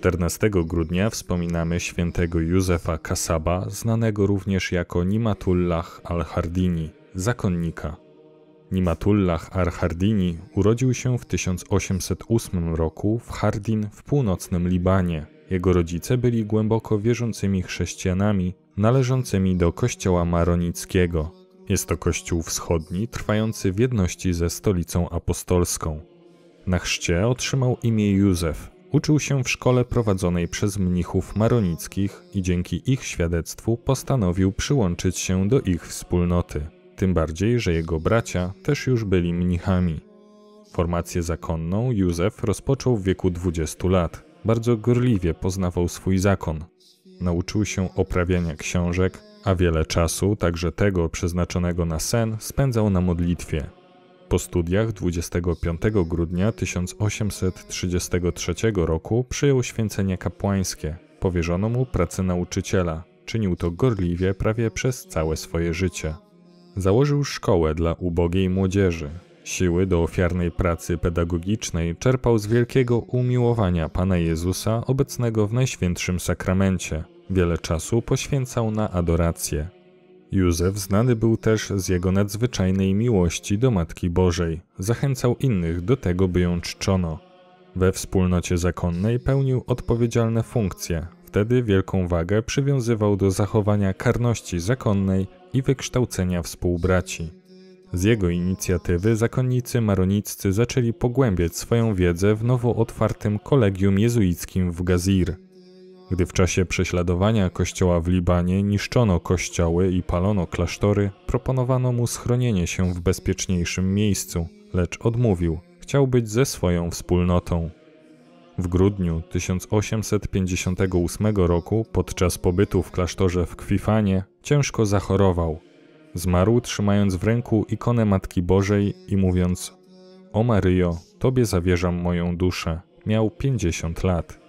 14 grudnia wspominamy świętego Józefa Kasaba, znanego również jako Nimatullah al-Hardini, zakonnika. Nimatullah al-Hardini urodził się w 1808 roku w Hardin w północnym Libanie. Jego rodzice byli głęboko wierzącymi chrześcijanami należącymi do kościoła maronickiego. Jest to kościół wschodni trwający w jedności ze stolicą apostolską. Na chrzcie otrzymał imię Józef, Uczył się w szkole prowadzonej przez mnichów maronickich i dzięki ich świadectwu postanowił przyłączyć się do ich wspólnoty. Tym bardziej, że jego bracia też już byli mnichami. Formację zakonną Józef rozpoczął w wieku 20 lat. Bardzo gorliwie poznawał swój zakon. Nauczył się oprawiania książek, a wiele czasu, także tego przeznaczonego na sen, spędzał na modlitwie – po studiach 25 grudnia 1833 roku przyjął święcenie kapłańskie. Powierzono mu pracę nauczyciela. Czynił to gorliwie prawie przez całe swoje życie. Założył szkołę dla ubogiej młodzieży. Siły do ofiarnej pracy pedagogicznej czerpał z wielkiego umiłowania Pana Jezusa obecnego w Najświętszym Sakramencie. Wiele czasu poświęcał na adorację. Józef znany był też z jego nadzwyczajnej miłości do Matki Bożej. Zachęcał innych do tego, by ją czczono. We wspólnocie zakonnej pełnił odpowiedzialne funkcje. Wtedy wielką wagę przywiązywał do zachowania karności zakonnej i wykształcenia współbraci. Z jego inicjatywy zakonnicy maroniccy zaczęli pogłębiać swoją wiedzę w nowo otwartym kolegium jezuickim w Gazir. Gdy w czasie prześladowania kościoła w Libanie niszczono kościoły i palono klasztory, proponowano mu schronienie się w bezpieczniejszym miejscu, lecz odmówił. Chciał być ze swoją wspólnotą. W grudniu 1858 roku, podczas pobytu w klasztorze w Kwifanie, ciężko zachorował. Zmarł trzymając w ręku ikonę Matki Bożej i mówiąc: O Maryjo, Tobie zawierzam moją duszę. Miał 50 lat.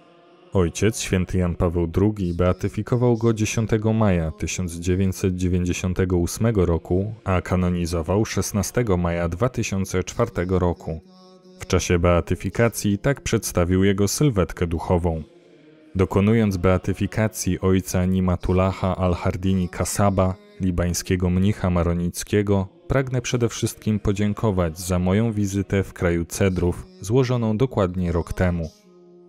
Ojciec, święty Jan Paweł II, beatyfikował go 10 maja 1998 roku, a kanonizował 16 maja 2004 roku. W czasie beatyfikacji tak przedstawił jego sylwetkę duchową. Dokonując beatyfikacji ojca Nimatullaha al-Hardini Kasaba, libańskiego mnicha maronickiego, pragnę przede wszystkim podziękować za moją wizytę w kraju Cedrów, złożoną dokładnie rok temu.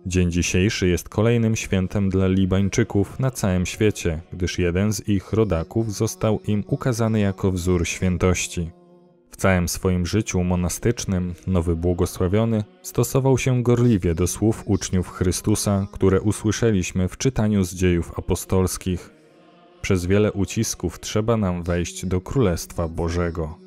Dzień dzisiejszy jest kolejnym świętem dla Libańczyków na całym świecie, gdyż jeden z ich rodaków został im ukazany jako wzór świętości. W całym swoim życiu monastycznym nowy błogosławiony stosował się gorliwie do słów uczniów Chrystusa, które usłyszeliśmy w czytaniu z dziejów apostolskich. Przez wiele ucisków trzeba nam wejść do Królestwa Bożego.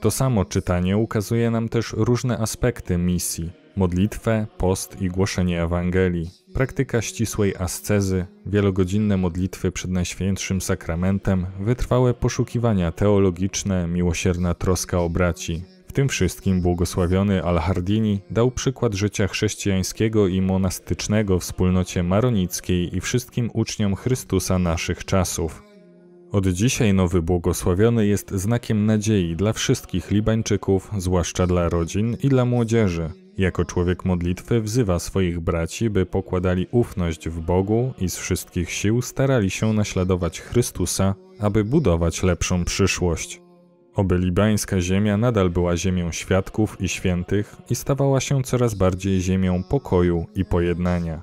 To samo czytanie ukazuje nam też różne aspekty misji – modlitwę, post i głoszenie Ewangelii, praktyka ścisłej ascezy, wielogodzinne modlitwy przed Najświętszym Sakramentem, wytrwałe poszukiwania teologiczne, miłosierna troska o braci. W tym wszystkim błogosławiony Al-Hardini dał przykład życia chrześcijańskiego i monastycznego wspólnocie maronickiej i wszystkim uczniom Chrystusa naszych czasów. Od dzisiaj nowy błogosławiony jest znakiem nadziei dla wszystkich Libańczyków, zwłaszcza dla rodzin i dla młodzieży. Jako człowiek modlitwy wzywa swoich braci, by pokładali ufność w Bogu i z wszystkich sił starali się naśladować Chrystusa, aby budować lepszą przyszłość. Oby libańska ziemia nadal była ziemią świadków i świętych i stawała się coraz bardziej ziemią pokoju i pojednania.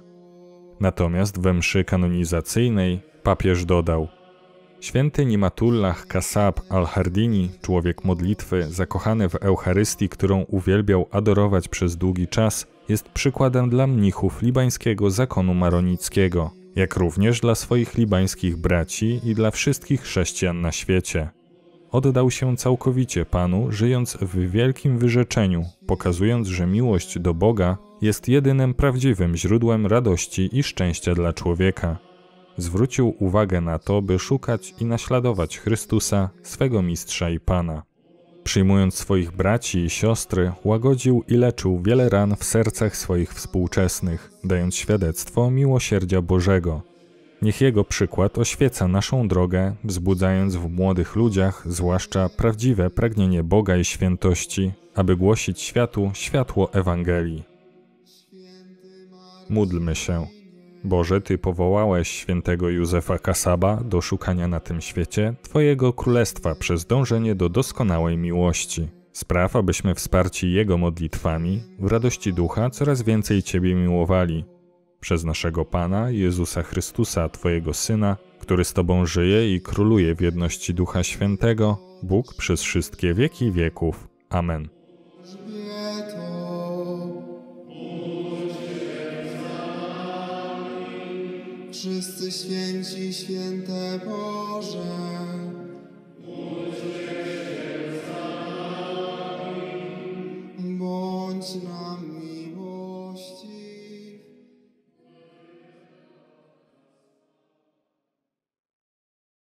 Natomiast we mszy kanonizacyjnej papież dodał – Święty Nimatullah Kasab al-Hardini, człowiek modlitwy, zakochany w Eucharystii, którą uwielbiał adorować przez długi czas, jest przykładem dla mnichów libańskiego zakonu maronickiego, jak również dla swoich libańskich braci i dla wszystkich chrześcijan na świecie. Oddał się całkowicie Panu, żyjąc w wielkim wyrzeczeniu, pokazując, że miłość do Boga jest jedynym prawdziwym źródłem radości i szczęścia dla człowieka zwrócił uwagę na to, by szukać i naśladować Chrystusa, swego mistrza i pana. Przyjmując swoich braci i siostry, łagodził i leczył wiele ran w sercach swoich współczesnych, dając świadectwo miłosierdzia Bożego. Niech jego przykład oświeca naszą drogę, wzbudzając w młodych ludziach zwłaszcza prawdziwe pragnienie Boga i świętości, aby głosić światu światło Ewangelii. Módlmy się. Boże, Ty powołałeś świętego Józefa Kasaba do szukania na tym świecie Twojego królestwa przez dążenie do doskonałej miłości. Spraw, abyśmy wsparci Jego modlitwami, w radości ducha coraz więcej Ciebie miłowali. Przez naszego Pana, Jezusa Chrystusa, Twojego Syna, który z Tobą żyje i króluje w jedności Ducha Świętego, Bóg przez wszystkie wieki wieków. Amen. wszyscy święci, święte Boże.